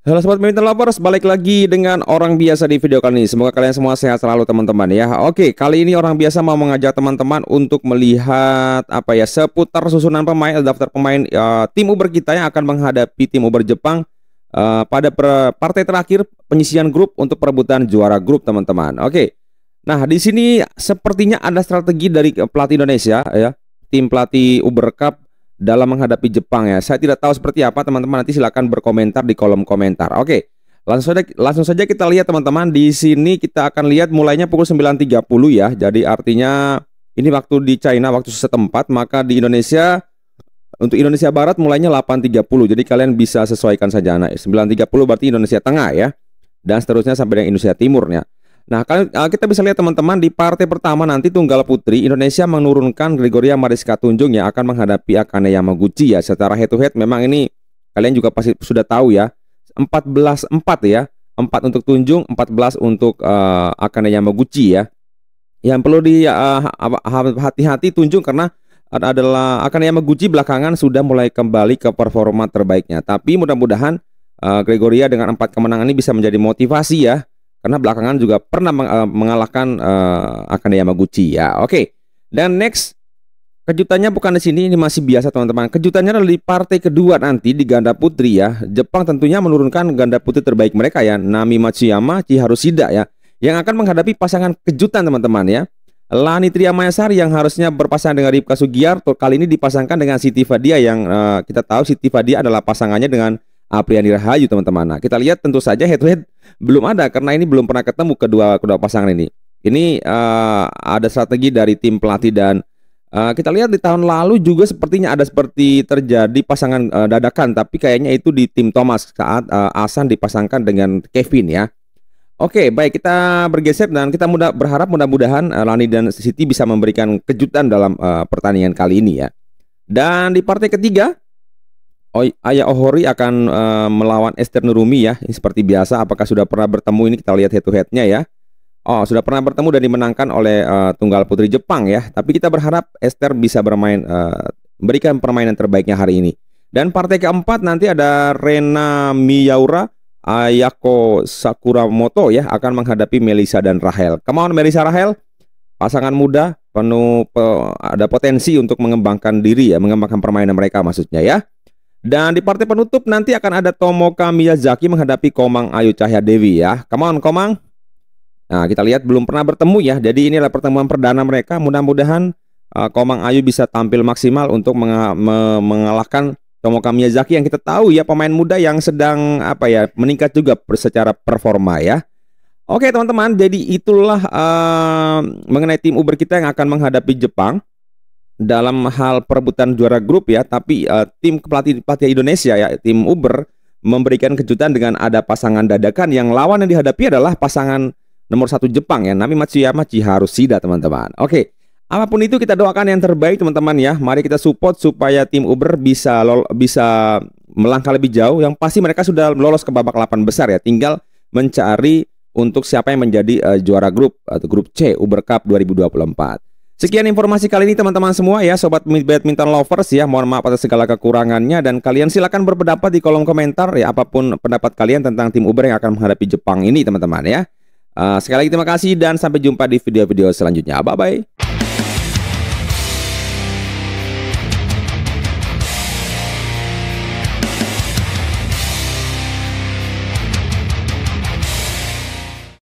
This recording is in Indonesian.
Halo sobat Badminton Lovers, balik lagi dengan orang biasa di video kali ini. Semoga kalian semua sehat selalu teman-teman ya. Oke, kali ini orang biasa mau mengajak teman-teman untuk melihat apa ya seputar susunan pemain daftar pemain uh, tim Uber kita yang akan menghadapi tim Uber Jepang uh, pada per partai terakhir penyisian grup untuk perebutan juara grup teman-teman. Oke. Nah, di sini sepertinya ada strategi dari pelatih Indonesia ya. Tim pelatih Uber Cup dalam menghadapi Jepang ya. Saya tidak tahu seperti apa teman-teman nanti silakan berkomentar di kolom komentar. Oke. Langsung saja langsung saja kita lihat teman-teman. Di sini kita akan lihat mulainya pukul 9.30 ya. Jadi artinya ini waktu di China waktu setempat, maka di Indonesia untuk Indonesia Barat mulainya 8.30. Jadi kalian bisa sesuaikan saja anak 9.30 berarti Indonesia Tengah ya. Dan seterusnya sampai dengan Indonesia Timurnya. Nah, ah, kita bisa lihat teman-teman di partai pertama nanti tunggal putri Indonesia menurunkan Gregoria Mariska Tunjung yang akan menghadapi Akane Yamaguchi ya. Secara head to head memang ini kalian juga pasti sudah tahu ya. 14-4 ya. 4 untuk Tunjung, 14 untuk uh, eh, Akane Yamaguchi ya. Yang perlu di uh, hati-hati Tunjung karena adalah Akane Yamaguchi belakangan sudah mulai kembali ke performa terbaiknya. Tapi mudah-mudahan uh, Gregoria dengan empat kemenangan ini bisa menjadi motivasi ya karena belakangan juga pernah meng eh, mengalahkan uh, Akane Yamaguchi ya. Oke. Okay. Dan next kejutannya bukan di sini ini masih biasa teman-teman. Kejutannya adalah di partai kedua nanti di ganda putri ya. Jepang tentunya menurunkan ganda putri terbaik mereka ya, Nami Matsuyama, Chiharu Shida ya, yang akan menghadapi pasangan kejutan teman-teman ya. Lani Triamayasari yang harusnya berpasangan dengan Ripka Sugiarto kali ini dipasangkan dengan Siti Fadia yang uh, kita tahu Siti Fadia adalah pasangannya dengan Apriani Rahayu teman-teman. Nah, kita lihat tentu saja head to head belum ada karena ini belum pernah ketemu kedua kedua pasangan ini. Ini uh, ada strategi dari tim pelatih dan uh, kita lihat di tahun lalu juga sepertinya ada seperti terjadi pasangan uh, dadakan tapi kayaknya itu di tim Thomas saat uh, Asan dipasangkan dengan Kevin ya. Oke, okay, baik kita bergeser dan kita mudah berharap mudah-mudahan uh, Lani dan Siti bisa memberikan kejutan dalam uh, pertandingan kali ini ya. Dan di partai ketiga Ayah Ohori akan eh, melawan Esther Nurumi ya, ini seperti biasa. Apakah sudah pernah bertemu? Ini kita lihat head to headnya ya. Oh, sudah pernah bertemu dan dimenangkan oleh uh, tunggal putri Jepang ya. Tapi kita berharap Esther bisa bermain uh, eh, berikan permainan terbaiknya hari ini. Dan partai keempat nanti ada Rena Miyaura Ayako Sakuramoto ya akan menghadapi Melisa dan Rahel. Come on Melisa Rahel, pasangan muda penuh pe, ada potensi untuk mengembangkan diri ya, mengembangkan permainan mereka maksudnya ya. Dan di partai penutup nanti akan ada Tomoka Miyazaki menghadapi Komang Ayu Cahya Dewi ya. Come on Komang. Nah, kita lihat belum pernah bertemu ya. Jadi ini adalah pertemuan perdana mereka. Mudah-mudahan uh, Komang Ayu bisa tampil maksimal untuk meng me mengalahkan Tomoka Miyazaki yang kita tahu ya pemain muda yang sedang apa ya meningkat juga secara performa ya. Oke teman-teman, jadi itulah uh, mengenai tim Uber kita yang akan menghadapi Jepang dalam hal perebutan juara grup ya, tapi uh, tim pelatih pelatih Indonesia ya, tim Uber memberikan kejutan dengan ada pasangan dadakan yang lawan yang dihadapi adalah pasangan nomor satu Jepang ya, Nami Matsuyama Chiharu Sida teman-teman. Oke, apapun itu kita doakan yang terbaik teman-teman ya. Mari kita support supaya tim Uber bisa lol, bisa melangkah lebih jauh. Yang pasti mereka sudah lolos ke babak 8 besar ya, tinggal mencari untuk siapa yang menjadi uh, juara grup atau grup C Uber Cup 2024. Sekian informasi kali ini teman-teman semua ya sobat badminton lovers ya. Mohon maaf atas segala kekurangannya dan kalian silakan berpendapat di kolom komentar ya apapun pendapat kalian tentang tim Uber yang akan menghadapi Jepang ini teman-teman ya. Uh, sekali lagi terima kasih dan sampai jumpa di video-video selanjutnya. Bye bye.